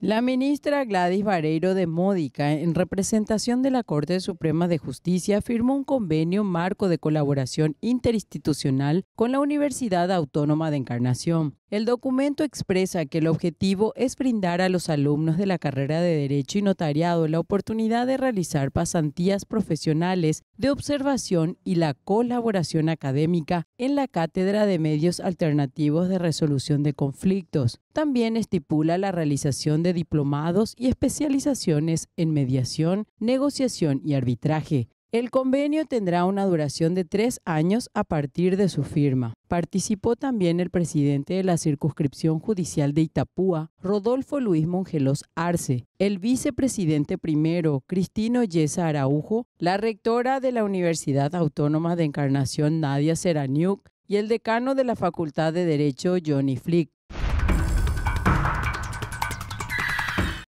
La ministra Gladys Vareiro de Módica, en representación de la Corte Suprema de Justicia, firmó un convenio marco de colaboración interinstitucional con la Universidad Autónoma de Encarnación. El documento expresa que el objetivo es brindar a los alumnos de la carrera de Derecho y Notariado la oportunidad de realizar pasantías profesionales de observación y la colaboración académica en la Cátedra de Medios Alternativos de Resolución de Conflictos. También estipula la realización de diplomados y especializaciones en mediación, negociación y arbitraje, el convenio tendrá una duración de tres años a partir de su firma. Participó también el presidente de la circunscripción judicial de Itapúa, Rodolfo Luis Mongelos Arce, el vicepresidente primero, Cristino Yesa Araujo, la rectora de la Universidad Autónoma de Encarnación, Nadia Seraniuk, y el decano de la Facultad de Derecho, Johnny Flick.